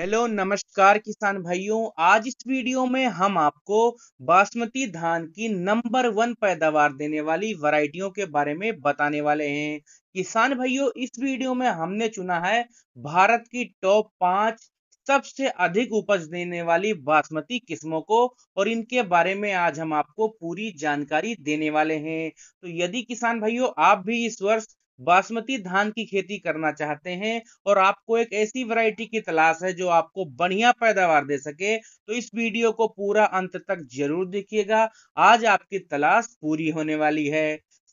hello नमस्कार किसान भाइयों आज इस वीडियो में हम आपको बासमती धान की नंबर वन पैदावार देने वाली वैरायटियों के बारे में बताने वाले हैं किसान भाइयों इस वीडियो में हमने चुना है भारत की टॉप पांच सबसे अधिक उपज देने वाली बासमती किस्मों को और इनके बारे में आज हम आपको पूरी जानकारी देने वाले हैं तो यदि किसान भाइयों आप भी इस वर्ष बासमती धान की खेती करना चाहते हैं और आपको एक ऐसी वैरायटी की तलाश है जो आपको बढ़िया पैदावार दे सके तो इस वीडियो को पूरा अंत तक जरूर देखिएगा आज आपकी तलाश पूरी होने वाली है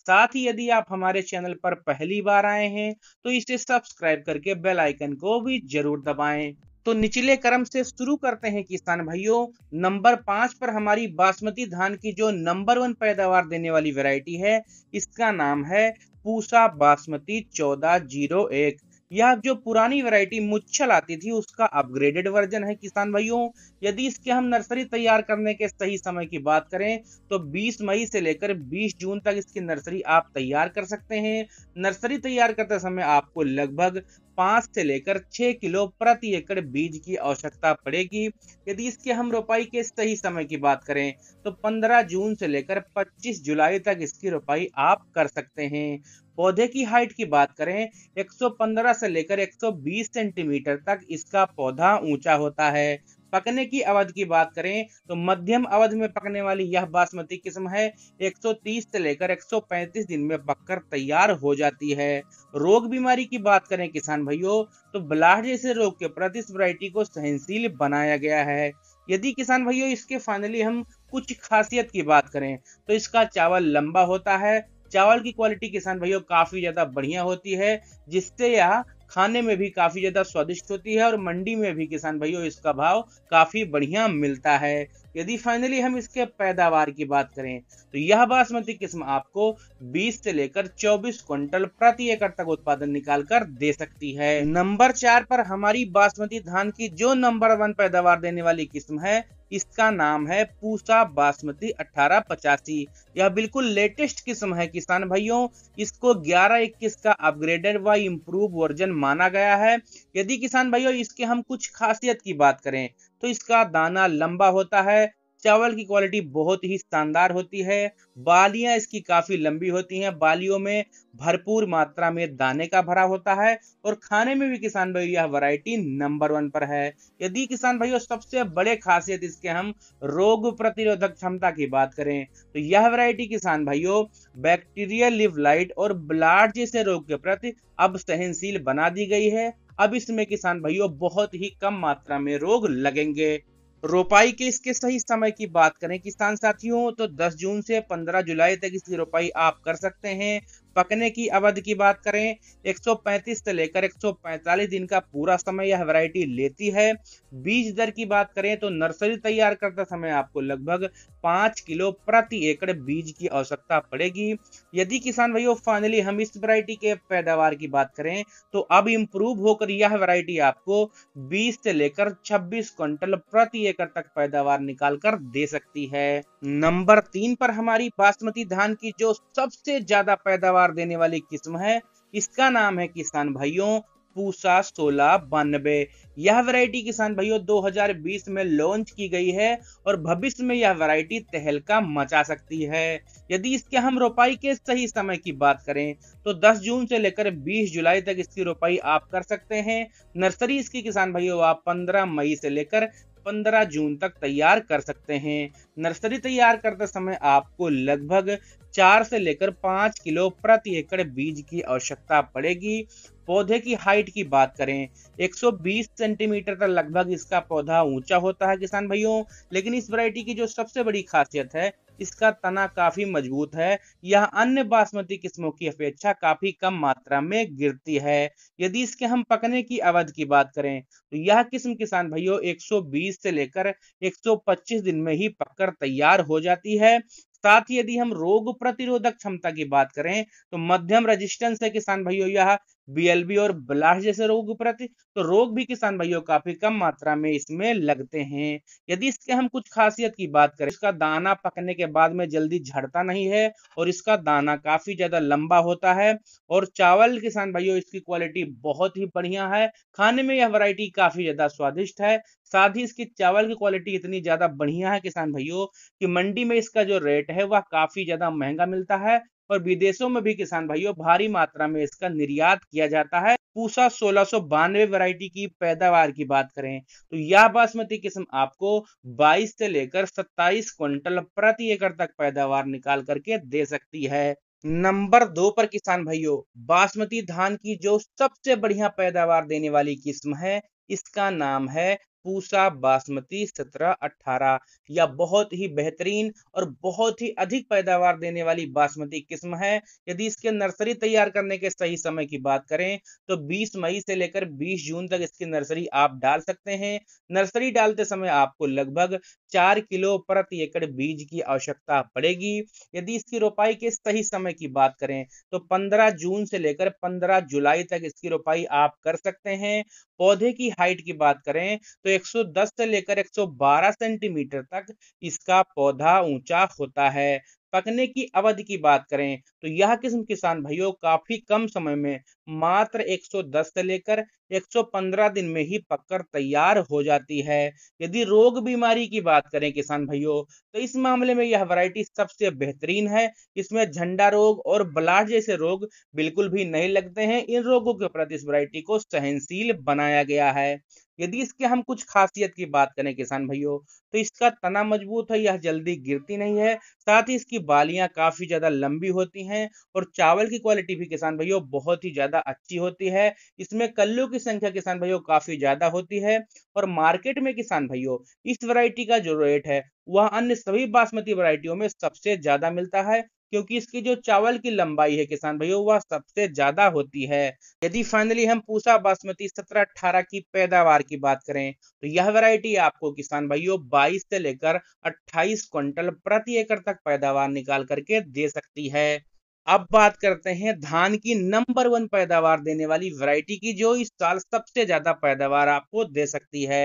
साथ ही यदि आप हमारे चैनल पर पहली बार आए हैं तो इसे सब्सक्राइब करके बेल आइकन को भी जरूर दबाएं तो निचले क्रम से शुरू करते हैं किसान भाइयों नंबर पांच पर हमारी बासमती धान की जो नंबर वन पैदावार देने वाली वैरायटी है इसका नाम है पूसा बासमती चौदह जीरो एक यह जो पुरानी वैरायटी मुच्छल आती थी उसका अपग्रेडेड वर्जन है किसान भाइयों यदि इसके हम नर्सरी तैयार करने के सही समय की बात करें तो 20 मई से लेकर 20 जून तक इसकी नर्सरी आप तैयार कर सकते हैं नर्सरी तैयार करते समय आपको लगभग पांच से लेकर छह किलो प्रति एकड़ बीज की आवश्यकता पड़ेगी यदि इसके हम रोपाई के सही समय की बात करें तो 15 जून से लेकर 25 जुलाई तक इसकी रोपाई आप कर सकते हैं पौधे की हाइट की बात करें 115 से लेकर 120 सेंटीमीटर तक इसका पौधा ऊंचा होता है पकने की अवधि की बात करें तो मध्यम अवधि में पकने वाली यह बासमती किस्म है 130 से लेकर 135 दिन में पककर तैयार हो जाती है रोग बीमारी की बात करें किसान भाइयों तो ब्लाह जैसे रोग के प्रति इस वरायटी को सहनशील बनाया गया है यदि किसान भाइयों इसके फाइनली हम कुछ खासियत की बात करें तो इसका चावल लंबा होता है चावल की क्वालिटी किसान भाइयों काफी ज्यादा बढ़िया होती है जिससे यह खाने में भी काफी ज्यादा स्वादिष्ट होती है और मंडी में भी किसान भाइयों इसका भाव काफी बढ़िया मिलता है यदि फाइनली हम इसके पैदावार की बात करें तो यह बासमती किस्म आपको 20 से लेकर 24 क्विंटल प्रति एकड़ तक उत्पादन निकाल कर दे सकती है नंबर चार पर हमारी बासमती धान की जो नंबर वन पैदावार देने वाली किस्म है इसका नाम है पूसा बासमती अठारह पचासी यह बिल्कुल लेटेस्ट किस्म है किसान भाइयों इसको ग्यारह इक्कीस का अपग्रेडेड व इम्प्रूव वर्जन माना गया है यदि किसान भाइयों इसके हम कुछ खासियत की बात करें तो इसका दाना लंबा होता है चावल की क्वालिटी बहुत ही शानदार होती है बालियां इसकी काफ़ी लंबी होती हैं बालियों में भरपूर मात्रा में दाने का भरा होता है और खाने में भी किसान भाई यह वैरायटी नंबर वन पर है यदि किसान भाइयों सबसे बड़े खासियत इसके हम रोग प्रतिरोधक क्षमता की बात करें तो यह वैरायटी किसान भाइयों बैक्टीरियल लिवलाइट और ब्लाड जैसे रोग के प्रति अब सहनशील बना दी गई है अब इसमें किसान भाइयों बहुत ही कम मात्रा में रोग लगेंगे रोपाई के इसके सही समय की बात करें किसान साथियों तो 10 जून से 15 जुलाई तक इसकी रोपाई आप कर सकते हैं पकने की अवधि की बात करें 135 से लेकर 145 दिन का पूरा समय यह वैरायटी लेती है बीज दर की बात करें तो नर्सरी तैयार करते समय आपको लगभग पांच किलो प्रति एकड़ बीज की आवश्यकता पड़ेगी यदि किसान भाइयों फाइनली हम इस वैरायटी के पैदावार की बात करें तो अब इम्प्रूव होकर यह वैरायटी आपको 20 से लेकर 26 क्विंटल प्रति एकड़ तक पैदावार निकाल कर दे सकती है नंबर तीन पर हमारी बासमती धान की जो सबसे ज्यादा पैदावार पैदावार देने वाली किस्म है इसका नाम है किसान भाइयों पूसा सोलह बानबे यह वैरायटी किसान भाइयों 2020 में लॉन्च की गई है और भविष्य में यह वैरायटी तहलका मचा सकती है यदि इसके हम रोपाई के सही समय की बात करें तो 10 जून से लेकर 20 जुलाई तक इसकी रोपाई आप कर सकते हैं नर्सरी इसकी किसान भाइयों आप 15 मई से लेकर 15 जून तक तैयार कर सकते हैं नर्सरी तैयार करते समय आपको लगभग चार से लेकर पांच किलो प्रति एकड़ बीज की आवश्यकता पड़ेगी पौधे की हाइट की बात करें 120 सेंटीमीटर तक लगभग इसका पौधा ऊंचा होता है किसान भाइयों लेकिन इस वैरायटी की जो सबसे बड़ी खासियत है इसका तना काफी मजबूत है यह अन्य बासमती किस्मों की अपेक्षा काफी कम मात्रा में गिरती है यदि इसके हम पकने की अवधि की बात करें तो यह किस्म किसान भाइयों 120 से लेकर 125 दिन में ही पककर बनकर तैयार हो जाती है साथ ही यदि हम रोग प्रतिरोधक क्षमता की बात करें तो मध्यम रेजिस्टेंस है किसान भाइयों यह बीएलबी और ब्लास्ट जैसे रोग प्रति तो रोग भी किसान भाइयों काफी कम मात्रा में इसमें लगते हैं यदि इसके हम कुछ खासियत की बात करें इसका दाना पकने के बाद में जल्दी झड़ता नहीं है और इसका दाना काफी ज्यादा लंबा होता है और चावल किसान भाइयों इसकी क्वालिटी बहुत ही बढ़िया है खाने में यह वरायटी काफी ज्यादा स्वादिष्ट है साथ ही इसकी चावल की क्वालिटी इतनी ज्यादा बढ़िया है किसान भाइयों की मंडी में इसका जो रेट है वह काफी ज्यादा महंगा मिलता है और विदेशों में भी किसान भाइयों भारी मात्रा में इसका निर्यात किया जाता है पूसा सोलह सो वैरायटी की पैदावार की बात करें तो यह बासमती किस्म आपको 22 से लेकर 27 क्विंटल प्रति एकड़ तक पैदावार निकाल करके दे सकती है नंबर दो पर किसान भाइयों बासमती धान की जो सबसे बढ़िया पैदावार देने वाली किस्म है इसका नाम है पूसा बासमती सत्रह अट्ठारह या बहुत ही बेहतरीन और बहुत ही अधिक पैदावार देने वाली बासमती किस्म है यदि इसके नर्सरी तैयार करने के सही समय की बात करें तो 20 मई से लेकर 20 जून तक इसकी नर्सरी आप डाल सकते हैं नर्सरी डालते समय आपको लगभग चार किलो प्रति एकड़ बीज की आवश्यकता पड़ेगी यदि इसकी रोपाई के सही समय की बात करें तो 15 जून से लेकर 15 जुलाई तक इसकी रोपाई आप कर सकते हैं पौधे की हाइट की बात करें तो 110 से लेकर 112 सेंटीमीटर तक इसका पौधा ऊंचा होता है पकने की अवधि की बात करें तो यह किस्म किसान भाइयों काफी कम समय में मात्र 110 से लेकर 115 दिन में ही पककर तैयार हो जाती है यदि रोग बीमारी की बात करें किसान भाइयों तो इस मामले में यह वैरायटी सबसे बेहतरीन है इसमें झंडा रोग और ब्लाड जैसे रोग बिल्कुल भी नहीं लगते हैं इन रोगों के प्रति इस वरायटी को सहनशील बनाया गया है यदि इसके हम कुछ खासियत की बात करें किसान भाइयों तो इसका तना मजबूत है यह जल्दी गिरती नहीं है साथ ही इसकी बालियां काफ़ी ज़्यादा लंबी होती हैं और चावल की क्वालिटी भी किसान भाइयों बहुत ही ज़्यादा अच्छी होती है इसमें कल्लू की संख्या किसान भाइयों काफ़ी ज़्यादा होती है और मार्केट में किसान भाइयों इस वरायटी का जो रेट है वह अन्य सभी बासमती वरायटियों में सबसे ज़्यादा मिलता है क्योंकि इसकी जो चावल की लंबाई है किसान भाइयों वह सबसे ज्यादा होती है यदि फाइनली हम पूसा बासमती सत्रह अठारह की पैदावार की बात करें तो यह वैरायटी आपको किसान भाइयों 22 से लेकर 28 क्विंटल प्रति एकड़ तक पैदावार निकाल करके दे सकती है अब बात करते हैं धान की नंबर वन पैदावार देने वाली वैरायटी की जो इस साल सबसे ज्यादा पैदावार आपको दे सकती है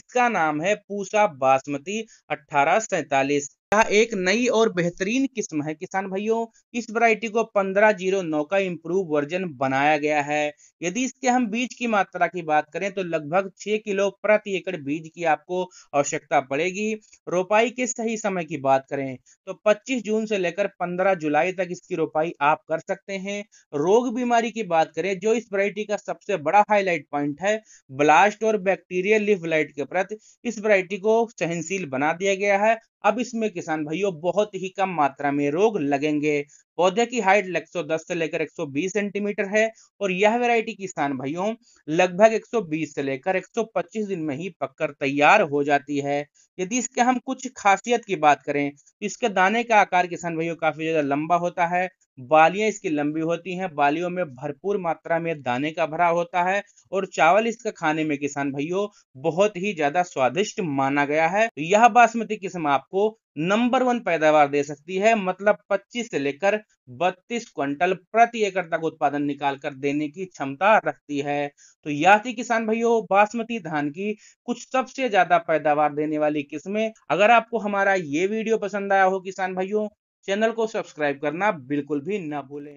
इसका नाम है पूसा बासमती अठारह सैतालीस यह एक नई और बेहतरीन किस्म है किसान भाइयों इस वैरायटी को पंद्रह जीरो नौ का इम्प्रूव वर्जन बनाया गया है यदि इसके हम बीज की मात्रा की बात करें तो लगभग छह किलो प्रति एकड़ बीज की आपको आवश्यकता पड़ेगी रोपाई के सही समय की बात करें तो 25 जून से लेकर 15 जुलाई तक इसकी रोपाई आप कर सकते हैं रोग बीमारी की बात करें जो इस वरायटी का सबसे बड़ा हाईलाइट पॉइंट है ब्लास्ट और बैक्टीरियल लिफ लाइट के प्रति इस वरायटी को सहनशील बना दिया गया है अब इसमें किसान भाइयों बहुत ही कम मात्रा में रोग लगेंगे पौधे की हाइट 110 से लेकर 120 सेंटीमीटर है और यह वैरायटी किसान भाइयों लगभग 120 से लेकर 125 दिन में ही पककर तैयार हो जाती है यदि इसके हम कुछ खासियत की बात करें तो इसके दाने का आकार किसान भाइयों काफी ज्यादा लंबा होता है बालियां इसकी लंबी होती हैं बालियों में भरपूर मात्रा में दाने का भरा होता है और चावल इसका खाने में किसान भाइयों बहुत ही ज्यादा स्वादिष्ट माना गया है यह बासमती किस्म आपको नंबर वन पैदावार दे सकती है मतलब 25 से लेकर 32 क्विंटल प्रति एकड़ तक उत्पादन निकाल कर देने की क्षमता रखती है तो यह थी किसान भाइयों बासमती धान की कुछ सबसे ज्यादा पैदावार देने वाली किस्में अगर आपको हमारा ये वीडियो पसंद आया हो किसान भाइयों चैनल को सब्सक्राइब करना बिल्कुल भी ना भूलें